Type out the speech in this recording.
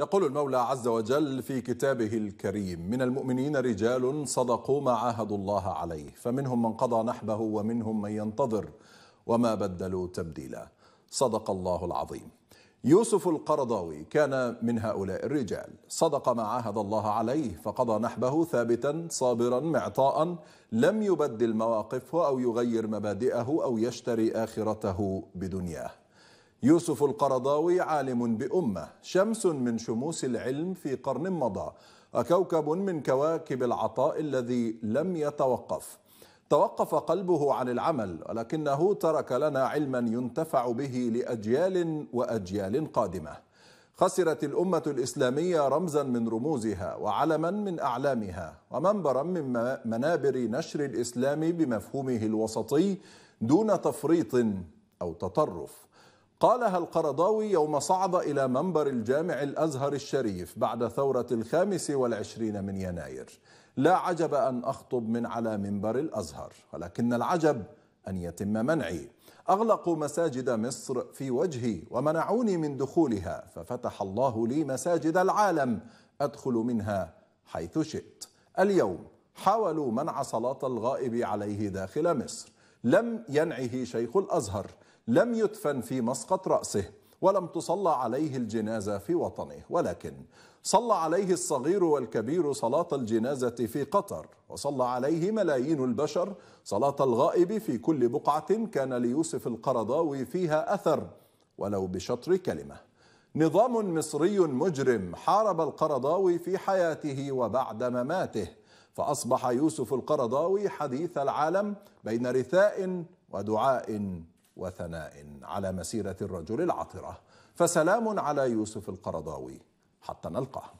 يقول المولى عز وجل في كتابه الكريم من المؤمنين رجال صدقوا ما عاهدوا الله عليه فمنهم من قضى نحبه ومنهم من ينتظر وما بدلوا تبديلا صدق الله العظيم يوسف القرضاوي كان من هؤلاء الرجال صدق ما عاهد الله عليه فقضى نحبه ثابتا صابرا معطاء لم يبدل مواقفه أو يغير مبادئه أو يشتري آخرته بدنياه يوسف القرضاوي عالم بأمة شمس من شموس العلم في قرن مضى وكوكب من كواكب العطاء الذي لم يتوقف توقف قلبه عن العمل ولكنه ترك لنا علما ينتفع به لأجيال وأجيال قادمة خسرت الأمة الإسلامية رمزا من رموزها وعلما من أعلامها ومنبرا من منابر نشر الإسلام بمفهومه الوسطي دون تفريط أو تطرف قالها القرضاوي يوم صعد إلى منبر الجامع الأزهر الشريف بعد ثورة الخامس والعشرين من يناير لا عجب أن أخطب من على منبر الأزهر ولكن العجب أن يتم منعي أغلقوا مساجد مصر في وجهي ومنعوني من دخولها ففتح الله لي مساجد العالم أدخل منها حيث شئت اليوم حاولوا منع صلاة الغائب عليه داخل مصر لم ينعه شيخ الأزهر لم يدفن في مسقط رأسه ولم تصلى عليه الجنازة في وطنه ولكن صلى عليه الصغير والكبير صلاة الجنازة في قطر وصلى عليه ملايين البشر صلاة الغائب في كل بقعة كان ليوسف القرضاوي فيها أثر ولو بشطر كلمة نظام مصري مجرم حارب القرضاوي في حياته وبعد مماته فأصبح يوسف القرضاوي حديث العالم بين رثاء ودعاء وثناء على مسيرة الرجل العطرة فسلام على يوسف القرضاوي حتى نلقاه